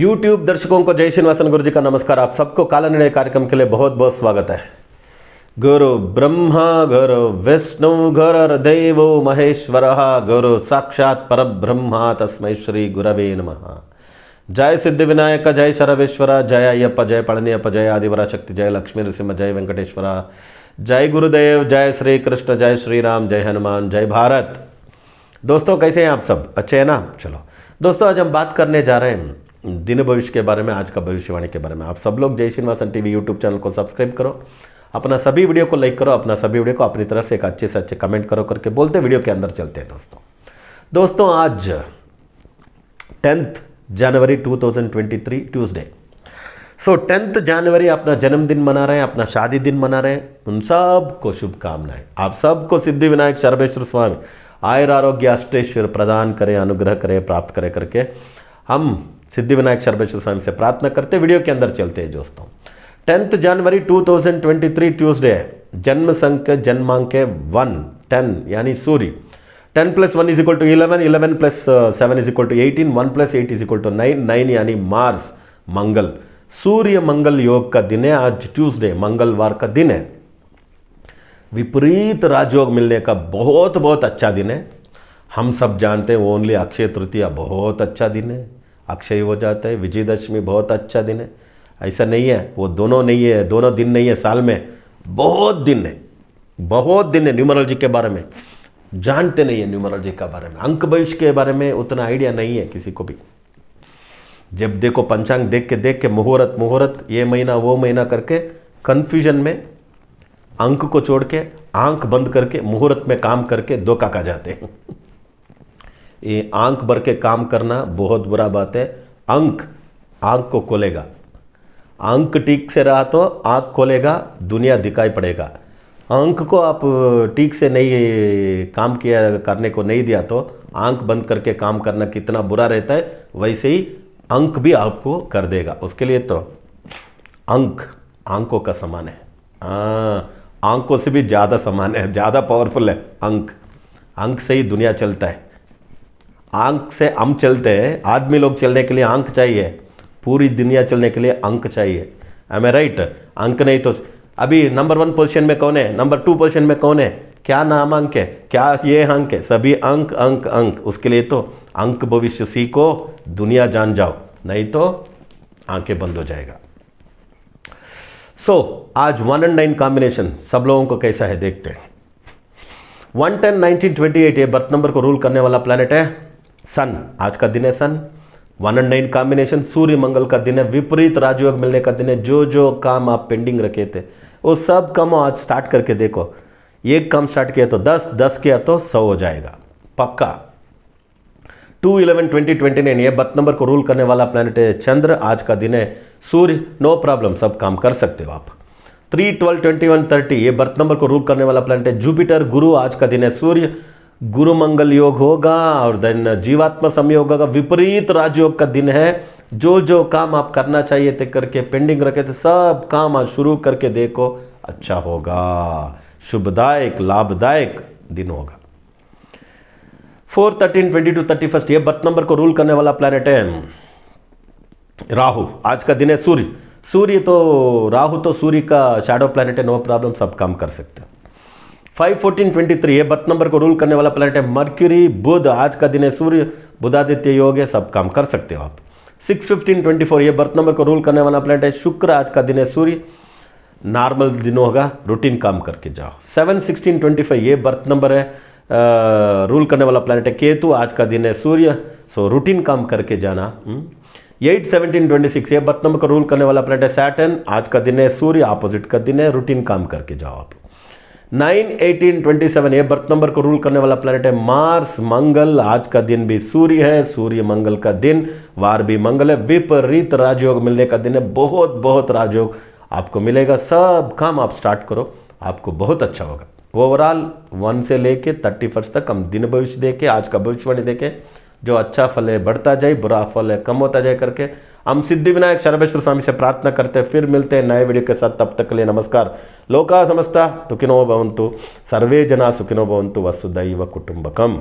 YouTube दर्शकों को जय श्रीनिवासन गुरु जी का नमस्कार आप सबको काला निर्णय कार्यक्रम के लिए बहुत बहुत स्वागत है गुरु ब्रह्मा गुरु विष्णु गुर देव महेश्वर गुरु साक्षात पर ब्रह्मा तस्मै श्री गुरवे नम जय सिद्धि विनायक जय शरवेश्वर जय अय्यप जय पड़नी अप जय आदिवरा शक्ति जय लक्ष्मी नृसिंह जय वेंकटेश्वर जय गुरुदेव जय श्री कृष्ण जय श्री राम जय हनुमान जय भारत दोस्तों कैसे हैं आप सब अच्छे हैं ना चलो दोस्तों आज हम बात करने जा रहे हैं दिन भविष्य के बारे में आज का भविष्यवाणी के बारे में आप सब लोग Jay Srinivasan TV YouTube channel को सब्सक्राइब करो अपना सभी वीडियो को लाइक करो अपना सभी वीडियो को अपनी तरफ से एक अच्छे से अच्छे कमेंट करो करके बोलते वीडियो के अंदर चलते हैं दोस्तों दोस्तों आज टेंथ जनवरी 2023 ट्यूसडे सो टेंथ जनवरी अपना जन्मदिन मना रहे हैं अपना शादी दिन मना रहे हैं उन सबको शुभकामनाएं आप सबको सिद्धि विनायक सर्वेश्वर स्वामी आयुर आरोग्य अष्टेश्वर प्रदान करें अनुग्रह करें प्राप्त करें करके हम सिद्धिविनायक सर्वेश्वर स्वामी से प्रार्थना करते वीडियो के अंदर चलते हैं दोस्तों टेंथ जनवरी 2023 ट्यूसडे ट्यूजडे जन्म संख्या जन्मांक है वन टेन यानी सूर्य ten plus one is equal to eleven eleven plus seven is equal to eighteen one plus eight is equal to nine nine यानी मार्स मंगल सूर्य मंगल योग का दिन है आज ट्यूसडे मंगलवार का दिन है विपरीत राजयोग मिलने का बहुत बहुत अच्छा दिन है हम सब जानते हैं ओनली अक्षय तृतीया बहुत अच्छा दिन है अक्षय हो जाता है विजयदशमी बहुत अच्छा दिन है ऐसा नहीं है वो दोनों नहीं है दोनों दिन नहीं है साल में बहुत दिन है बहुत दिन है न्यूमरोलॉजी के बारे में जानते नहीं है न्यूमरोलॉजी के बारे में अंक भविष्य के बारे में उतना आइडिया नहीं है किसी को भी जब देखो पंचांग देख के देख के मुहूर्त मुहूर्त ये महीना वो महीना करके कन्फ्यूजन में अंक को छोड़ के आंख बंद करके मुहूर्त में काम करके धोखा का जाते हैं ये आंख भर के काम करना बहुत बुरा बात है अंक आंख को खोलेगा अंक ठीक से रहा तो आंख खोलेगा दुनिया दिखाई पड़ेगा अंक को आप ठीक से नहीं काम किया करने को नहीं दिया तो आंख बंद करके काम करना कितना बुरा रहता है वैसे ही अंक भी आपको कर देगा उसके लिए तो अंक आंकों का समान है हाँ आंकों से भी ज़्यादा समान है ज़्यादा पावरफुल है अंक अंक से ही दुनिया चलता है आंख से हम चलते हैं आदमी लोग चलने के लिए आंख चाहिए पूरी दुनिया चलने के लिए अंक चाहिए हमें राइट अंक नहीं तो अभी नंबर वन पोजीशन में कौन है नंबर टू पोजीशन में कौन है क्या नाम अंक है क्या ये अंक है सभी अंक अंक अंक उसके लिए तो अंक भविष्य सीखो दुनिया जान जाओ नहीं तो आंखें बंद हो जाएगा सो so, आज वन एंड नाइन कॉम्बिनेशन सब लोगों को कैसा है देखते हैं one ten nineteen twenty eight ये बर्थ नंबर को रूल करने वाला प्लानट है सन आज का दिन है sun one and nine combination सूर्य मंगल का दिन है विपरीत राजयोग मिलने का दिन है जो जो काम आप पेंडिंग रखे थे वो सब काम आज स्टार्ट करके देखो एक काम स्टार्ट किया तो दस दस किया तो सौ हो जाएगा पक्का two eleven twenty twenty nine ये बत नंबर को रूल करने वाला प्लानट है चंद्र आज का दिन है सूर्य नो प्रॉब्लम सब काम कर सकते हो आप three twelve twenty one thirty ये बर्थ नंबर को रूल करने वाला प्लानट है जुपिटर गुरु आज का दिन है सूर्य गुरु मंगल योग होगा और देन जीवात्मा संयोग होगा विपरीत राजयोग का दिन है जो जो काम आप करना चाहिए थे करके पेंडिंग रखे थे सब काम आज शुरू करके देखो अच्छा होगा शुभदायक लाभदायक दिन होगा four thirteen twenty two thirty first यह बर्थ नंबर को रूल करने वाला प्लानट है राहु आज का दिन है सूर्य सूर्य तो राहु तो सूर्य का शेडो प्लानट है नो प्रॉब्लम सब काम कर सकते हैं फाइव फोर्टीन ट्वेंटी थ्री ये बर्थ नंबर को रूल करने वाला प्लानट है मर्क्यूरी बुध आज का दिन है सूर्य बुधादित्य योग है सब काम कर सकते हो आप सिक्स फिफ्टीन ट्वेंटी फोर ये बर्थ नंबर को रूल करने वाला प्लानट है शुक्र आज का दिन है सूर्य नॉर्मल दिन होगा रूटीन काम करके जाओ सेवन सिक्सटीन ट्वेंटी फाइव ये बर्थ नंबर है रूल करने वाला प्लानट है केतु आज का दिन है सूर्य सो रूटीन काम करके जाना हम्म। एट सेवनटीन ट्वेंटी सिक्स ये बर्थ नंबर को रूल करने वाला प्लानट है सैटन आज का दिन है सूर्य अपोजिट का दिन है रूटीन काम करके जाओ आप नाइन एटीन ट्वेंटी सेवन ये बर्थ नंबर को रूल करने वाला प्लेनेट है मार्स मंगल आज का दिन भी सूर्य है सूर्य मंगल का दिन वार भी मंगल है विपरीत राजयोग मिलने का दिन है बहुत बहुत राजयोग आपको मिलेगा सब काम आप स्टार्ट करो आपको बहुत अच्छा होगा ओवरऑल वन से लेके थर्टी फर्स्ट तक हम दिन भविष्य देखें आज का भविष्यवाणी देखें जो अच्छा फल है बढ़ता जाए बुरा फल है कम होता जाए करके हम सिद्धि विनायक सर्वेश्वर स्वामी से प्रार्थना करते हैं फिर मिलते हैं नए वीडियो के साथ तब तक के लिए नमस्कार लोका समस्ता सुखिनो भवंतु सर्वे जना सुखिनो भवंतु वसुदैव कुटुंबकम